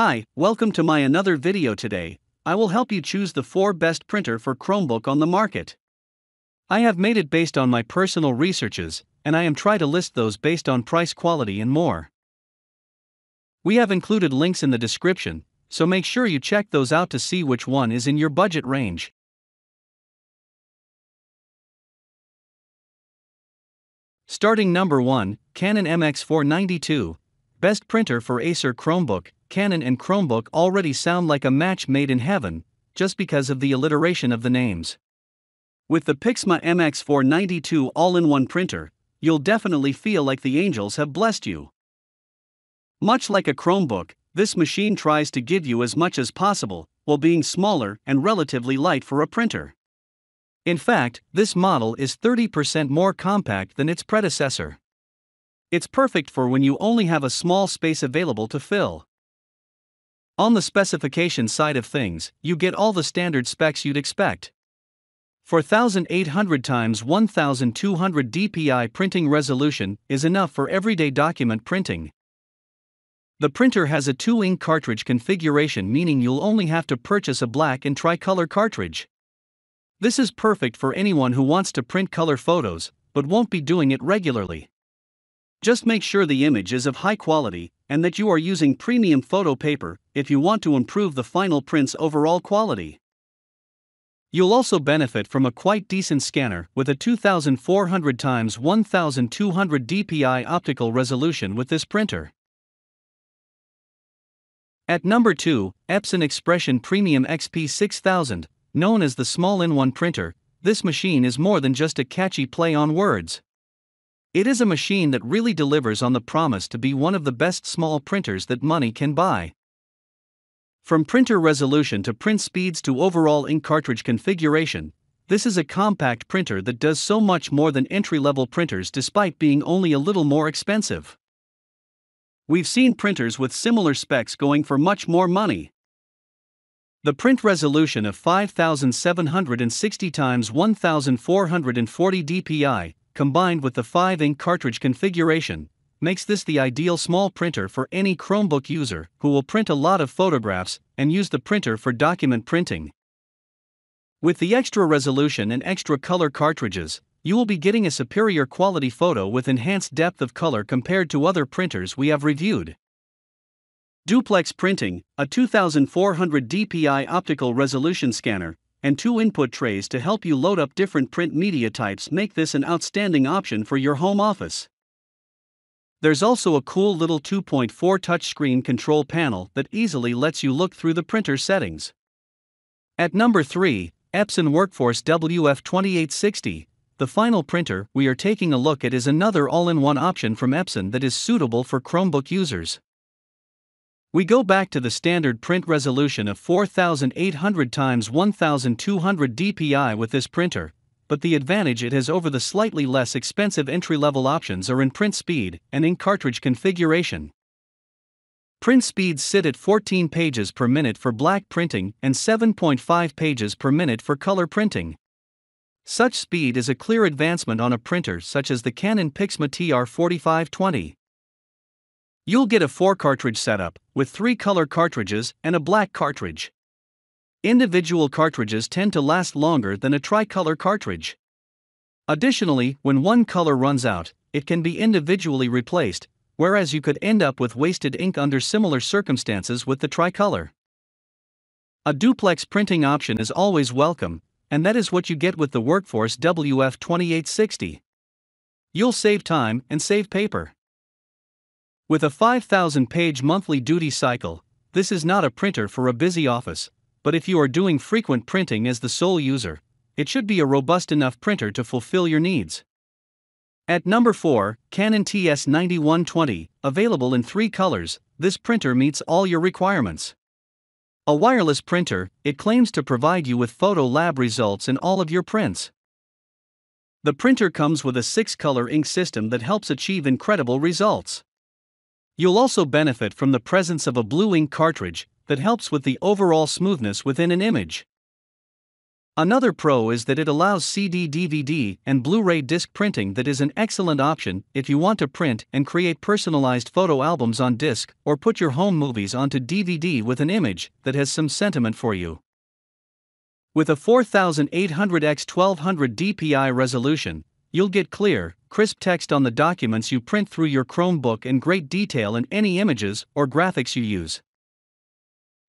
Hi, welcome to my another video today, I will help you choose the 4 best printer for Chromebook on the market. I have made it based on my personal researches, and I am try to list those based on price quality and more. We have included links in the description, so make sure you check those out to see which one is in your budget range. Starting number 1, Canon MX492, best printer for Acer Chromebook, Canon and Chromebook already sound like a match made in heaven, just because of the alliteration of the names. With the Pixma MX492 all in one printer, you'll definitely feel like the angels have blessed you. Much like a Chromebook, this machine tries to give you as much as possible while being smaller and relatively light for a printer. In fact, this model is 30% more compact than its predecessor. It's perfect for when you only have a small space available to fill. On the specification side of things, you get all the standard specs you'd expect. For 1800 1200 dpi printing resolution is enough for everyday document printing. The printer has a 2 ink cartridge configuration, meaning you'll only have to purchase a black and tricolor cartridge. This is perfect for anyone who wants to print color photos, but won't be doing it regularly. Just make sure the image is of high quality and that you are using premium photo paper if you want to improve the final print's overall quality. You'll also benefit from a quite decent scanner with a 2400 x 1200 dpi optical resolution with this printer. At number 2, Epson Expression Premium XP6000, known as the small-in-one printer, this machine is more than just a catchy play on words. It is a machine that really delivers on the promise to be one of the best small printers that money can buy. From printer resolution to print speeds to overall ink cartridge configuration, this is a compact printer that does so much more than entry level printers despite being only a little more expensive. We've seen printers with similar specs going for much more money. The print resolution of 5760 x 1440 dpi combined with the 5 ink cartridge configuration, makes this the ideal small printer for any Chromebook user who will print a lot of photographs and use the printer for document printing. With the extra resolution and extra color cartridges, you will be getting a superior quality photo with enhanced depth of color compared to other printers we have reviewed. Duplex Printing, a 2400 dpi optical resolution scanner, and two input trays to help you load up different print media types make this an outstanding option for your home office. There's also a cool little 2.4 touchscreen control panel that easily lets you look through the printer settings. At number 3, Epson Workforce WF2860, the final printer we are taking a look at is another all in one option from Epson that is suitable for Chromebook users. We go back to the standard print resolution of 4800 x 1200 dpi with this printer, but the advantage it has over the slightly less expensive entry-level options are in print speed and in cartridge configuration. Print speeds sit at 14 pages per minute for black printing and 7.5 pages per minute for color printing. Such speed is a clear advancement on a printer such as the Canon PIXMA TR4520. You'll get a 4 cartridge setup, with 3 color cartridges and a black cartridge. Individual cartridges tend to last longer than a tricolor cartridge. Additionally, when one color runs out, it can be individually replaced, whereas you could end up with wasted ink under similar circumstances with the tricolor. A duplex printing option is always welcome, and that is what you get with the Workforce WF2860. You'll save time and save paper. With a 5,000 page monthly duty cycle, this is not a printer for a busy office, but if you are doing frequent printing as the sole user, it should be a robust enough printer to fulfill your needs. At number 4, Canon TS9120, available in three colors, this printer meets all your requirements. A wireless printer, it claims to provide you with photo lab results in all of your prints. The printer comes with a six color ink system that helps achieve incredible results. You'll also benefit from the presence of a Blue Ink cartridge that helps with the overall smoothness within an image. Another pro is that it allows CD DVD and Blu-ray disc printing that is an excellent option if you want to print and create personalized photo albums on disc or put your home movies onto DVD with an image that has some sentiment for you. With a 4800x1200 dpi resolution, You'll get clear, crisp text on the documents you print through your Chromebook and great detail in any images or graphics you use.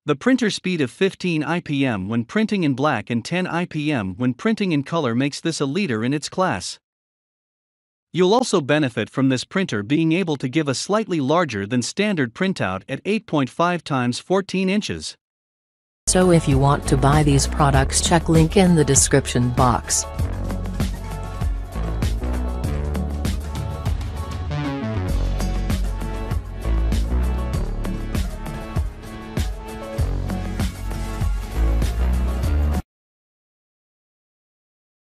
The printer speed of 15 IPM when printing in black and 10 IPM when printing in color makes this a leader in its class. You'll also benefit from this printer being able to give a slightly larger than standard printout at 8.5 times 14 inches. So if you want to buy these products check link in the description box.